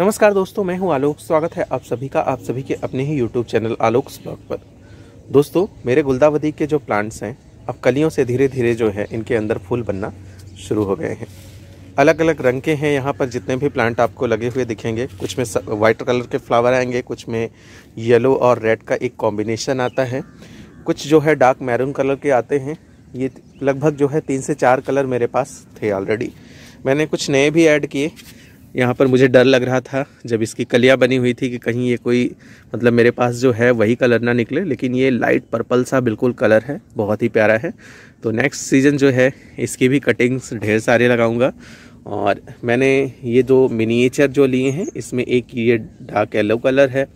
नमस्कार दोस्तों मैं हूं आलोक स्वागत है आप सभी का आप सभी के अपने ही यूट्यूब चैनल आलोक ब्लॉग पर दोस्तों मेरे गुलदावदी के जो प्लांट्स हैं अब कलियों से धीरे धीरे जो है इनके अंदर फूल बनना शुरू हो गए हैं अलग अलग रंग के हैं यहाँ पर जितने भी प्लांट आपको लगे हुए दिखेंगे कुछ में वाइट कलर के फ्लावर आएंगे कुछ में येलो और रेड का एक कॉम्बिनेशन आता है कुछ जो है डार्क मैरून कलर के आते हैं ये लगभग जो है तीन से चार कलर मेरे पास थे ऑलरेडी मैंने कुछ नए भी ऐड किए यहाँ पर मुझे डर लग रहा था जब इसकी कलियाँ बनी हुई थी कि कहीं ये कोई मतलब मेरे पास जो है वही कलर ना निकले लेकिन ये लाइट पर्पल सा बिल्कुल कलर है बहुत ही प्यारा है तो नेक्स्ट सीज़न जो है इसकी भी कटिंग्स ढेर सारे लगाऊंगा और मैंने ये दो मिनिएचर जो लिए हैं इसमें एक ये डार्क येलो कलर है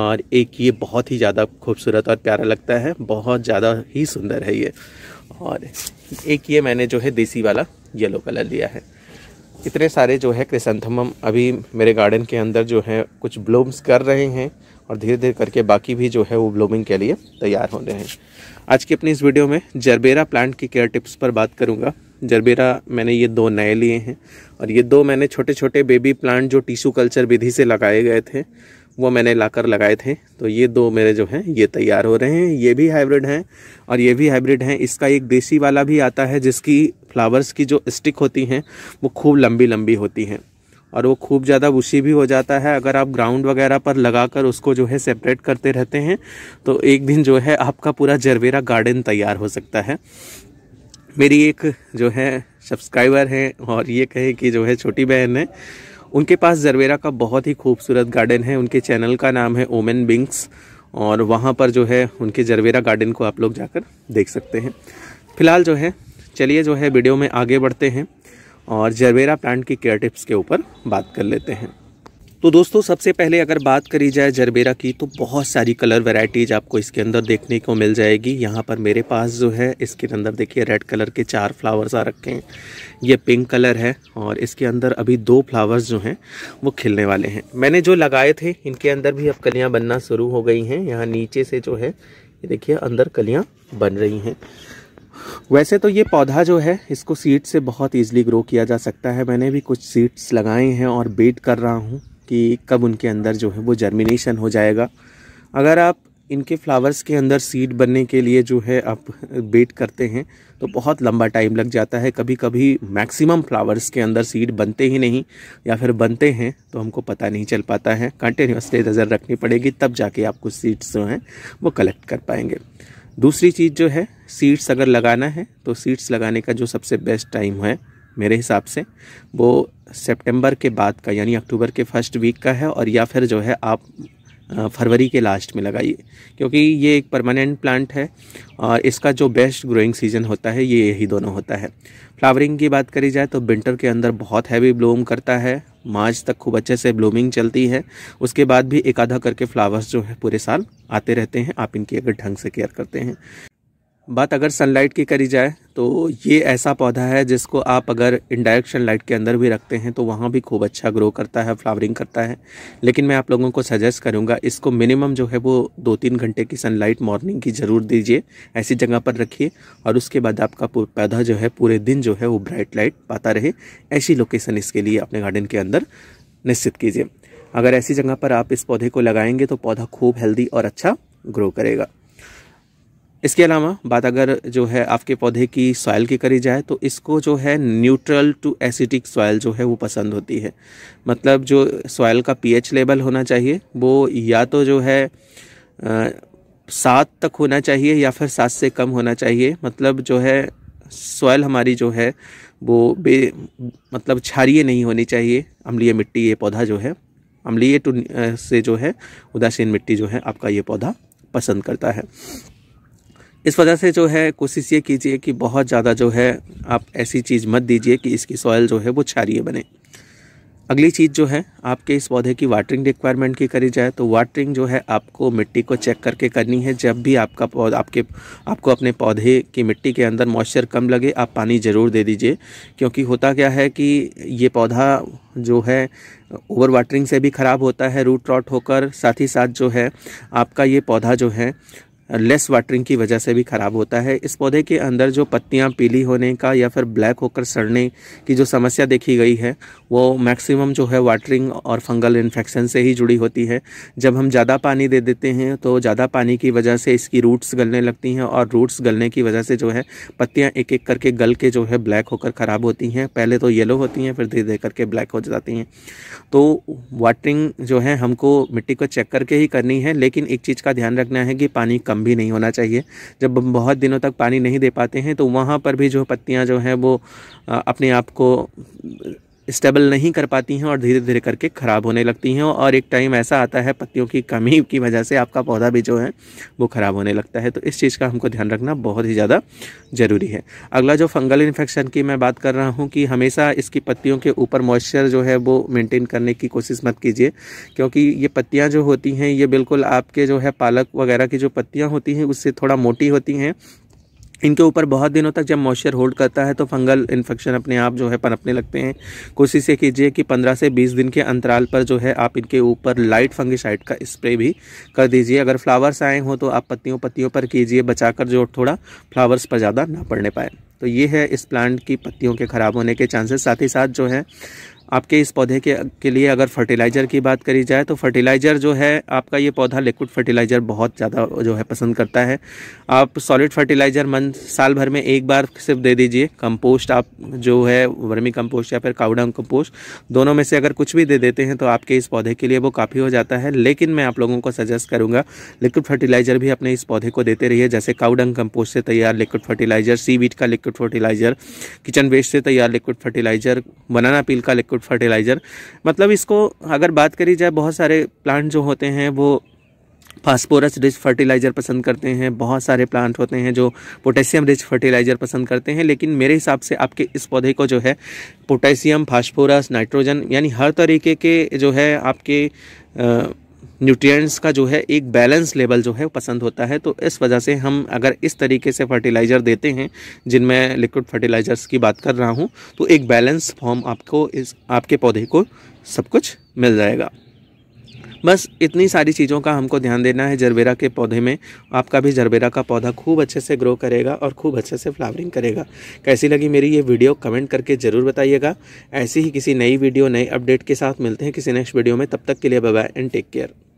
और एक ये बहुत ही ज़्यादा खूबसूरत और प्यारा लगता है बहुत ज़्यादा ही सुंदर है ये और एक ये मैंने जो है देसी वाला येलो कलर लिया है इतने सारे जो है क्रिसंथमम अभी मेरे गार्डन के अंदर जो है कुछ ब्लूम्स कर रहे हैं और धीरे धीरे करके बाकी भी जो है वो ब्लूमिंग के लिए तैयार हो रहे हैं आज की अपनी इस वीडियो में जरबेरा प्लांट की केयर टिप्स पर बात करूंगा जरबेरा मैंने ये दो नए लिए हैं और ये दो मैंने छोटे छोटे बेबी प्लांट जो टिश्यू कल्चर विधि से लगाए गए थे वो मैंने लाकर लगाए थे तो ये दो मेरे जो हैं ये तैयार हो रहे हैं ये भी हाइब्रिड हैं और ये भी हाइब्रिड हैं इसका एक देसी वाला भी आता है जिसकी फ्लावर्स की जो स्टिक होती हैं वो खूब लंबी लंबी होती हैं और वो खूब ज़्यादा बुशी भी हो जाता है अगर आप ग्राउंड वगैरह पर लगा कर उसको जो है सेपरेट करते रहते हैं तो एक दिन जो है आपका पूरा जरवेरा गार्डन तैयार हो सकता है मेरी एक जो है सब्सक्राइबर हैं और ये कहे कि जो है छोटी बहन है उनके पास जरवेरा का बहुत ही खूबसूरत गार्डन है उनके चैनल का नाम है ओमेन बिंग्स और वहाँ पर जो है उनके जरवेरा गार्डन को आप लोग जाकर देख सकते हैं फिलहाल जो है चलिए जो है वीडियो में आगे बढ़ते हैं और जरवेरा प्लांट की केयर टिप्स के ऊपर बात कर लेते हैं तो दोस्तों सबसे पहले अगर बात करी जाए जरबेरा की तो बहुत सारी कलर वेराइटीज़ आपको इसके अंदर देखने को मिल जाएगी यहाँ पर मेरे पास जो है इसके अंदर देखिए रेड कलर के चार फ्लावर्स आ रखे हैं ये पिंक कलर है और इसके अंदर अभी दो फ्लावर्स जो हैं वो खिलने वाले हैं मैंने जो लगाए थे इनके अंदर भी अब कलियाँ बनना शुरू हो गई हैं यहाँ नीचे से जो है ये देखिए अंदर कलियाँ बन रही हैं वैसे तो ये पौधा जो है इसको सीड से बहुत ईजिली ग्रो किया जा सकता है मैंने भी कुछ सीड्स लगाए हैं और बेट कर रहा हूँ कि कब उनके अंदर जो है वो जर्मिनेशन हो जाएगा अगर आप इनके फ्लावर्स के अंदर सीड बनने के लिए जो है आप वेट करते हैं तो बहुत लंबा टाइम लग जाता है कभी कभी मैक्सिमम फ्लावर्स के अंदर सीड बनते ही नहीं या फिर बनते हैं तो हमको पता नहीं चल पाता है कंटिन्यूसली नज़र रखनी पड़ेगी तब जाके आप कुछ सीड्स जो हैं वो कलेक्ट कर पाएंगे दूसरी चीज़ जो है सीड्स अगर लगाना है तो सीड्स लगाने का जो सबसे बेस्ट टाइम है मेरे हिसाब से वो सितंबर के बाद का यानी अक्टूबर के फर्स्ट वीक का है और या फिर जो है आप फरवरी के लास्ट में लगाइए क्योंकि ये एक परमानेंट प्लांट है और इसका जो बेस्ट ग्रोइंग सीजन होता है ये यही दोनों होता है फ्लावरिंग की बात करी जाए तो विंटर के अंदर बहुत हैवी ब्लूम करता है मार्च तक खूब अच्छे से ब्लूमिंग चलती है उसके बाद भी एक आधा करके फ्लावर्स जो है पूरे साल आते रहते हैं आप इनकी अगर ढंग से केयर करते हैं बात अगर सनलाइट की करी जाए तो ये ऐसा पौधा है जिसको आप अगर इनडायरेक्ट सनलाइट के अंदर भी रखते हैं तो वहाँ भी खूब अच्छा ग्रो करता है फ्लावरिंग करता है लेकिन मैं आप लोगों को सजेस्ट करूँगा इसको मिनिमम जो है वो दो तीन घंटे की सनलाइट मॉर्निंग की ज़रूर दीजिए ऐसी जगह पर रखिए और उसके बाद आपका पौधा जो है पूरे दिन जो है वो ब्राइट लाइट पाता रहे ऐसी लोकेसन इसके लिए अपने गार्डन के अंदर निश्चित कीजिए अगर ऐसी जगह पर आप इस पौधे को लगाएंगे तो पौधा खूब हेल्दी और अच्छा ग्रो करेगा इसके अलावा बात अगर जो है आपके पौधे की सॉयल की करी जाए तो इसको जो है न्यूट्रल टू एसिडिक सॉयल जो है वो पसंद होती है मतलब जो सॉयल का पीएच लेवल होना चाहिए वो या तो जो है सात तक होना चाहिए या फिर सात से कम होना चाहिए मतलब जो है सॉयल हमारी जो है वो बे मतलब क्षारिय नहीं होनी चाहिए अम्लीय मिट्टी ये पौधा जो है अम्लीय टू से जो है उदासीन मिट्टी जो है आपका ये पौधा पसंद करता है इस वजह से जो है कोशिश ये कीजिए कि बहुत ज़्यादा जो है आप ऐसी चीज़ मत दीजिए कि इसकी सॉयल जो है वो क्षारिय बने अगली चीज़ जो है आपके इस पौधे की वाटरिंग रिक्वायरमेंट की करी जाए तो वाटरिंग जो है आपको मिट्टी को चेक करके करनी है जब भी आपका पौधा आपके आपको अपने पौधे की मिट्टी के अंदर मॉइस्चर कम लगे आप पानी ज़रूर दे दीजिए क्योंकि होता क्या है कि ये पौधा जो है ओवर वाटरिंग से भी ख़राब होता है रूट रॉट होकर साथ ही साथ जो है आपका ये पौधा जो है लेस वाटरिंग की वजह से भी ख़राब होता है इस पौधे के अंदर जो पत्तियाँ पीली होने का या फिर ब्लैक होकर सड़ने की जो समस्या देखी गई है वो मैक्सिमम जो है वाटरिंग और फंगल इन्फेक्शन से ही जुड़ी होती है जब हम ज़्यादा पानी दे देते हैं तो ज़्यादा पानी की वजह से इसकी रूट्स गलने लगती हैं और रूट्स गलने की वजह से जो है पत्तियाँ एक एक करके गल के जो है ब्लैक होकर ख़राब होती हैं पहले तो येलो होती हैं फिर धीरे धीरे करके ब्लैक हो जाती हैं तो वाटरिंग जो है हमको मिट्टी को चेक करके ही करनी है लेकिन एक चीज़ का ध्यान रखना है कि पानी कम भी नहीं होना चाहिए जब बहुत दिनों तक पानी नहीं दे पाते हैं तो वहाँ पर भी जो पत्तियाँ जो हैं वो अपने आप को स्टेबल नहीं कर पाती हैं और धीरे धीरे करके ख़राब होने लगती हैं और एक टाइम ऐसा आता है पत्तियों की कमी की वजह से आपका पौधा भी जो है वो ख़राब होने लगता है तो इस चीज़ का हमको ध्यान रखना बहुत ही ज़्यादा ज़रूरी है अगला जो फंगल इन्फेक्शन की मैं बात कर रहा हूँ कि हमेशा इसकी पत्तियों के ऊपर मॉइस्चर जो है वो मेनटेन करने की कोशिश मत कीजिए क्योंकि ये पत्तियाँ जो होती हैं ये बिल्कुल आपके जो है पालक वगैरह की जो पत्तियाँ होती हैं उससे थोड़ा मोटी होती हैं इनके ऊपर बहुत दिनों तक जब मॉइस्चर होल्ड करता है तो फंगल इन्फेक्शन अपने आप जो है पनपने लगते हैं कोशिश ये कीजिए कि 15 से 20 दिन के अंतराल पर जो है आप इनके ऊपर लाइट फंगिसाइड का स्प्रे भी कर दीजिए अगर फ्लावर्स आए हों तो आप पत्तियों पत्तियों पर कीजिए बचाकर जो थोड़ा फ्लावर्स पर ज़्यादा ना पड़ने पाए तो ये है इस प्लांट की पत्तियों के ख़राब होने के चांसेस साथ ही साथ जो है आपके इस पौधे के के लिए अगर फर्टिलाइज़र की बात करी जाए तो फर्टिलाइज़र जो है आपका ये पौधा लिक्विड फर्टिलाइज़र बहुत ज़्यादा जो है पसंद करता है आप सॉलिड फर्टिलाइज़र मंथ साल भर में एक बार सिर्फ दे दीजिए कंपोस्ट आप जो है वर्मी कंपोस्ट या फिर काउडंग कंपोस्ट दोनों में से अगर कुछ भी दे देते हैं तो आपके इस पौधे के लिए वो काफ़ी हो जाता है लेकिन मैं आप लोगों को सजेस्ट करूँगा लिक्विड फर्टिलाइज़र भी अपने इस पौधे को देते रहिए जैसे काउडंग कंपोस्ट से तैयार लिक्विड फर्टिलाइज़र सी का लिक्विड फर्टिलाइज़र किचन वेस्ट से तैयार लिक्विड फर्टिलाइज़र बनाना पील का लिक्विड फर्टिलाइज़र मतलब इसको अगर बात करी जाए बहुत सारे प्लांट जो होते हैं वो फास्फोरस रिच फर्टिलाइज़र पसंद करते हैं बहुत सारे प्लांट होते हैं जो पोटेशियम रिच फर्टिलाइज़र पसंद करते हैं लेकिन मेरे हिसाब से आपके इस पौधे को जो है पोटेशियम फास्फोरस नाइट्रोजन यानी हर तरीके के जो है आपके आ, न्यूट्रिएंट्स का जो है एक बैलेंस लेवल जो है पसंद होता है तो इस वजह से हम अगर इस तरीके से फर्टिलाइज़र देते हैं जिनमें लिक्विड फर्टिलाइज़र्स की बात कर रहा हूँ तो एक बैलेंस फॉर्म आपको इस आपके पौधे को सब कुछ मिल जाएगा बस इतनी सारी चीज़ों का हमको ध्यान देना है जरबेरा के पौधे में आपका भी जरबेरा का पौधा खूब अच्छे से ग्रो करेगा और खूब अच्छे से फ्लावरिंग करेगा कैसी लगी मेरी ये वीडियो कमेंट करके ज़रूर बताइएगा ऐसी ही किसी नई वीडियो नई अपडेट के साथ मिलते हैं किसी नेक्स्ट वीडियो में तब तक के लिए बाय एंड टेक केयर